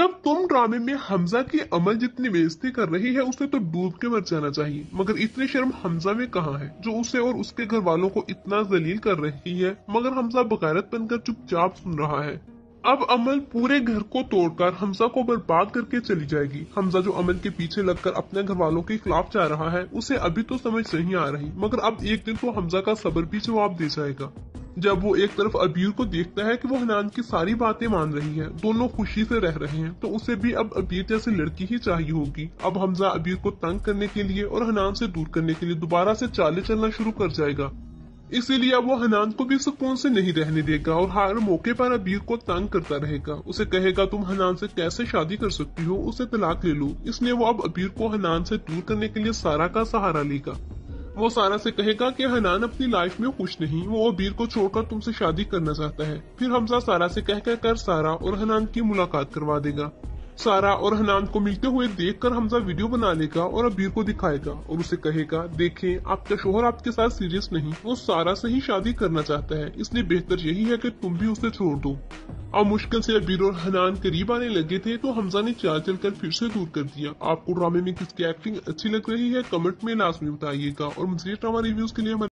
सिर्फ तुम ड्रामे में हमजा की अमल जितनी बेजती कर रही है उसे तो डूब के मर जाना चाहिए मगर इतनी शर्म हमजा में कहा है जो उसे और उसके घर वालों को इतना जलील कर रही है मगर हमजा बगैरत बनकर चुपचाप सुन रहा है अब अमल पूरे घर को तोड़कर हमजा को बर्बाद करके चली जाएगी हमजा जो अमल के पीछे लगकर अपने घर वालों के खिलाफ जा रहा है उसे अभी तो समझ नहीं आ रही मगर अब एक दिन तो हमजा का सबर भी जवाब दे जाएगा जब वो एक तरफ अबीर को देखता है कि वो हनान की सारी बातें मान रही है दोनों खुशी से रह रहे हैं तो उसे भी अब अबीर जैसी लड़की ही चाहिए होगी अब हमजा अबीर को तंग करने के लिए और हनान से दूर करने के लिए दोबारा से चाले चलना शुरू कर जाएगा इसीलिए अब वो हनान को भी सुकून से नहीं रहने देगा और हर मौके पर अबीर को तंग करता रहेगा उसे कहेगा तुम हनान से कैसे शादी कर सकती हो उसे तलाक ले लो इसलिए वो अब अबीर को हनान से दूर करने के लिए सारा का सहारा लेगा वो सारा से कहेगा कि हनान अपनी लाइफ में खुश नहीं वो अबीर को छोड़कर तुमसे शादी करना चाहता है फिर हमजा सारा से कहकर कर सारा और हनान की मुलाकात करवा देगा सारा और हनान को मिलते हुए देखकर हमजा वीडियो बना लेगा और अबीर को दिखाएगा और उसे कहेगा देखें आपका शोहर आपके साथ सीरियस नहीं वो सारा से ही शादी करना चाहता है इसलिए बेहतर यही है कि तुम भी उसे छोड़ दो अब मुश्किल से अबीर और हनान करीब आने लगे थे तो हमजा ने चाल चल कर फिर से दूर कर दिया आपको ड्रामे में किसकी एक्टिंग अच्छी लग रही है कमेंट में लास्ट में बताइएगा और मुझे ड्रामा रिव्यूज के लिए